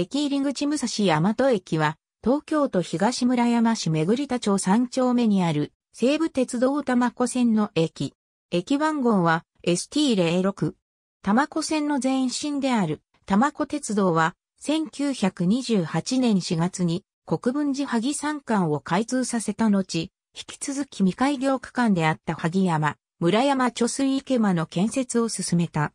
駅入口武蔵大和駅は、東京都東村山市めぐり田町3丁目にある、西武鉄道玉子線の駅。駅番号は ST06。玉子線の前身である玉子鉄道は、1928年4月に国分寺萩山間を開通させた後、引き続き未開業区間であった萩山、村山貯水池間の建設を進めた。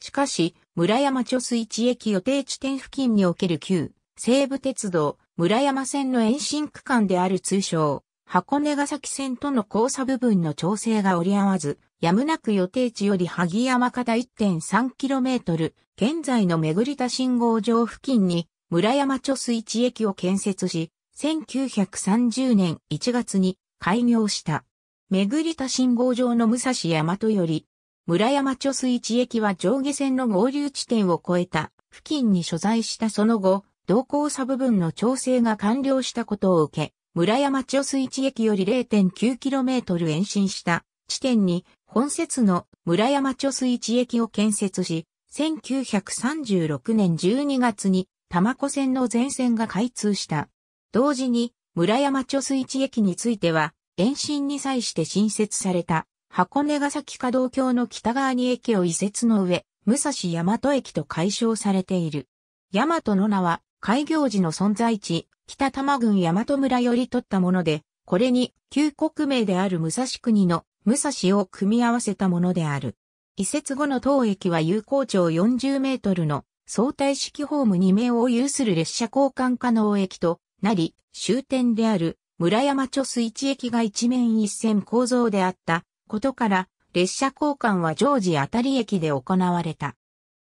しかし、村山貯水池駅予定地点付近における旧、西武鉄道、村山線の延伸区間である通称、箱根ヶ崎線との交差部分の調整が折り合わず、やむなく予定地より萩山か 1.3km、現在の巡り田信号場付近に、村山貯水池駅を建設し、1930年1月に開業した。巡り田信号場の武蔵大和より、村山貯水池駅は上下線の合流地点を超えた付近に所在したその後、同交差部分の調整が完了したことを受け、村山貯水池駅より 0.9km 延伸した地点に本節の村山貯水池駅を建設し、1936年12月に玉子線の全線が開通した。同時に村山貯水池駅については、延伸に際して新設された箱根ヶ崎稼働橋の北側に駅を移設の上、武蔵大和駅と解消されている。大和の名は、開業時の存在地、北多摩郡大和村より取ったもので、これに、旧国名である武蔵国の武蔵を組み合わせたものである。移設後の当駅は有効長40メートルの相対式ホーム2名を有する列車交換可能駅となり、終点である村山貯水池駅が一面一線構造であったことから、列車交換は常時あたり駅で行われた。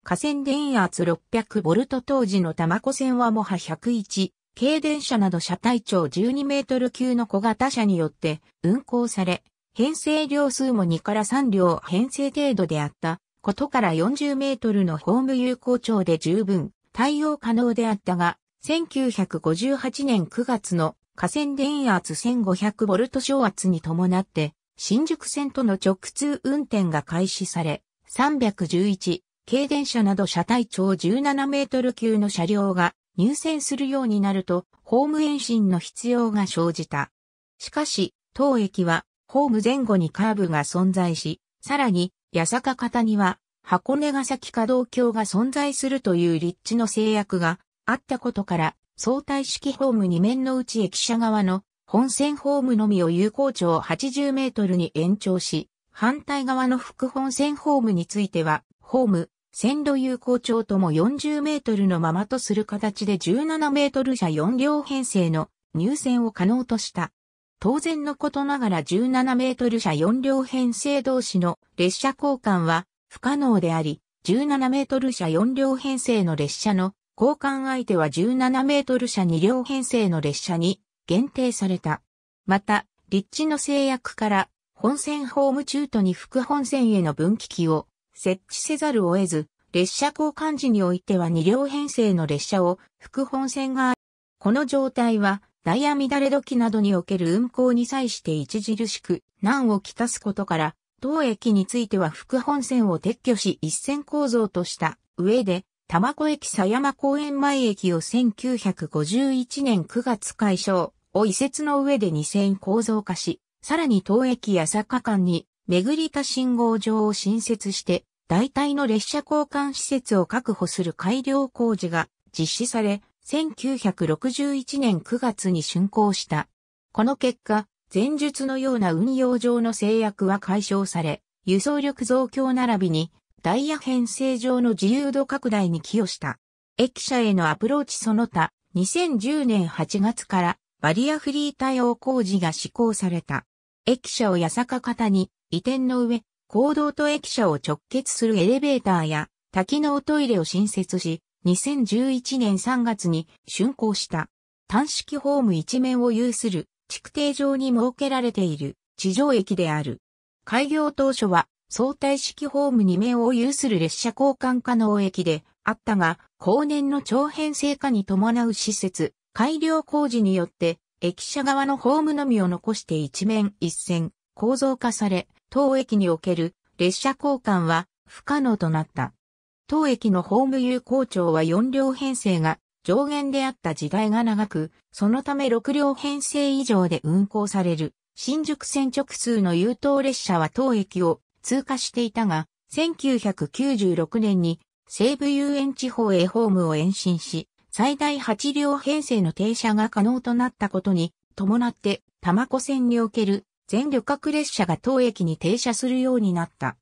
河川電圧 600V 当時の玉子線はもは101、軽電車など車体長12メートル級の小型車によって運行され、編成量数も2から3両編成程度であったことから40メートルのホーム有効長で十分対応可能であったが、1958年9月の河川電圧 1500V 昇圧に伴って新宿線との直通運転が開始され、311、軽電車など車体長17メートル級の車両が入線するようになると、ホーム延伸の必要が生じた。しかし、当駅は、ホーム前後にカーブが存在し、さらに、八坂方には、箱根ヶ崎可動橋が存在するという立地の制約があったことから、相対式ホーム2面のうち駅舎側の本線ホームのみを有効長80メートルに延長し、反対側の副本線ホームについては、ホーム、線路有効長とも40メートルのままとする形で17メートル車4両編成の入線を可能とした。当然のことながら17メートル車4両編成同士の列車交換は不可能であり、17メートル車4両編成の列車の交換相手は17メートル車2両編成の列車に限定された。また、立地の制約から本線ホーム中途に副本線への分岐器を設置せざるを得ず、列車交換時においては2両編成の列車を副本線がこの状態はダイヤ乱れ時などにおける運行に際して著しく難をきたすことから、当駅については副本線を撤去し一線構造とした上で、玉子駅狭山公園前駅を1951年9月解消。を移設の上で2線構造化し、さらに当駅や坂間に、巡りた信号場を新設して、大体の列車交換施設を確保する改良工事が実施され、1961年9月に竣工した。この結果、前述のような運用上の制約は解消され、輸送力増強並びに、ダイヤ編成上の自由度拡大に寄与した。駅舎へのアプローチその他、2010年8月からバリアフリー対応工事が施行された。駅舎を八坂方に移転の上、公道と駅舎を直結するエレベーターや多機能トイレを新設し、2011年3月に竣工した。単式ホーム一面を有する築堤場に設けられている地上駅である。開業当初は相対式ホーム二面を有する列車交換可能駅であったが、後年の長編成化に伴う施設、改良工事によって、駅舎側のホームのみを残して一面一線、構造化され、当駅における列車交換は不可能となった。当駅のホーム有効長は4両編成が上限であった時代が長く、そのため6両編成以上で運行される新宿線直通の優等列車は当駅を通過していたが、1996年に西部遊園地方へホームを延伸し、最大8両編成の停車が可能となったことに伴って、玉子線における全旅客列車が当駅に停車するようになった。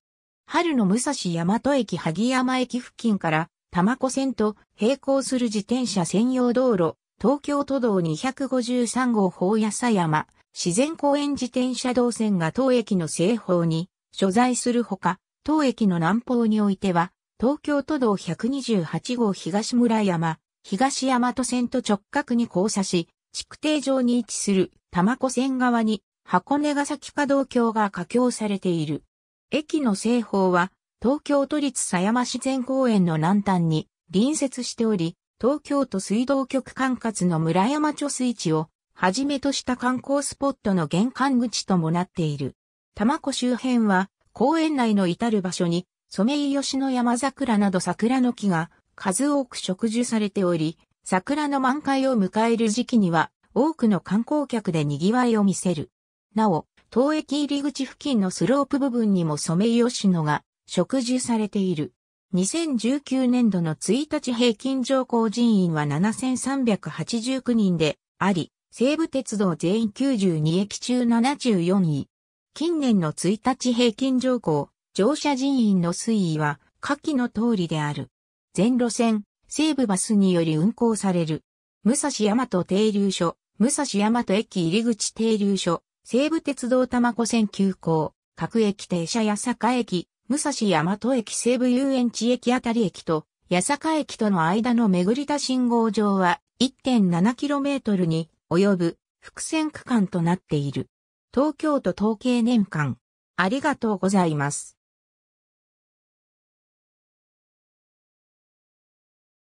春の武蔵大和駅萩山駅付近から玉子線と並行する自転車専用道路、東京都道253号法安佐山、自然公園自転車道線が当駅の西方に所在するほか、当駅の南方においては、東京都道128号東村山、東大和線と直角に交差し、築堤上に位置する玉子線側に箱根ヶ崎可動橋が架橋されている。駅の西方は東京都立狭山自然公園の南端に隣接しており、東京都水道局管轄の村山貯水池をはじめとした観光スポットの玄関口ともなっている。玉子周辺は公園内の至る場所にソメイヨシノ山桜など桜の木が数多く植樹されており、桜の満開を迎える時期には多くの観光客で賑わいを見せる。なお、当駅入り口付近のスロープ部分にもソメイヨシノが植樹されている。2019年度の1日平均乗降人員は7389人であり、西武鉄道全員92駅中74位。近年の1日平均乗降、乗車人員の推移は下記の通りである。全路線、西武バスにより運行される。武蔵大和停留所、武蔵大和駅入口停留所、西武鉄道多摩湖線急行、各駅停車八坂駅、武蔵大和駅西武遊園地駅あたり駅と、八坂駅との間の巡り田信号場は 1.7km に及ぶ伏線区間となっている。東京都統計年間。ありがとうございます。